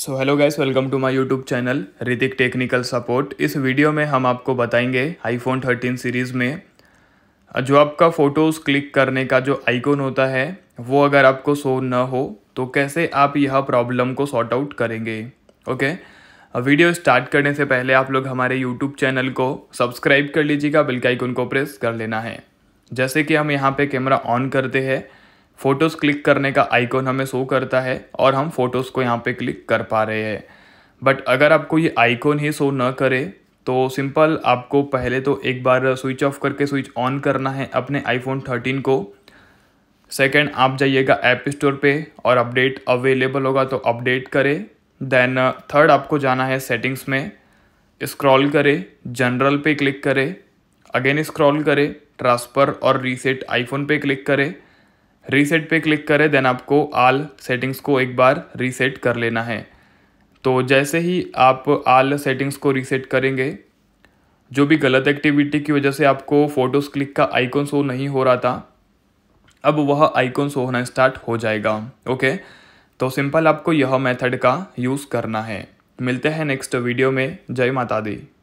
so hello guys welcome to my YouTube channel Ritik technical support इस video में हम आपको बताएंगे आईफोन 13 सीरीज़ में जो आपका फ़ोटोज़ क्लिक करने का जो आइकॉन होता है वो अगर आपको शो ना हो तो कैसे आप यह प्रॉब्लम को सॉर्ट आउट करेंगे ओके वीडियो स्टार्ट करने से पहले आप लोग हमारे यूट्यूब चैनल को सब्सक्राइब कर लीजिएगा बिल्कुल आइकोन को प्रेस कर लेना है जैसे कि हम यहाँ पर कैमरा ऑन करते हैं फ़ोटोज़ क्लिक करने का आइकॉन हमें शो करता है और हम फ़ोटोज़ को यहाँ पे क्लिक कर पा रहे हैं बट अगर आपको ये आइकॉन ही शो न करे तो सिंपल आपको पहले तो एक बार स्विच ऑफ करके स्विच ऑन करना है अपने आईफोन थर्टीन को सेकेंड आप जाइएगा ऐप स्टोर पे और अपडेट अवेलेबल होगा तो अपडेट करें देन थर्ड आपको जाना है सेटिंग्स में स्क्रॉल करें जनरल पे क्लिक करें अगेन स्क्रॉल करें ट्रांसफ़र और रीसेट आईफोन पे क्लिक करें रीसेट पे क्लिक करें देन आपको आल सेटिंग्स को एक बार रीसेट कर लेना है तो जैसे ही आप आल सेटिंग्स को रीसेट करेंगे जो भी गलत एक्टिविटी की वजह से आपको फ़ोटोज़ क्लिक का आइकॉन शो नहीं हो रहा था अब वह आइकॉन शो होना स्टार्ट हो जाएगा ओके तो सिंपल आपको यह मेथड का यूज़ करना है मिलते हैं नेक्स्ट वीडियो में जय माता दी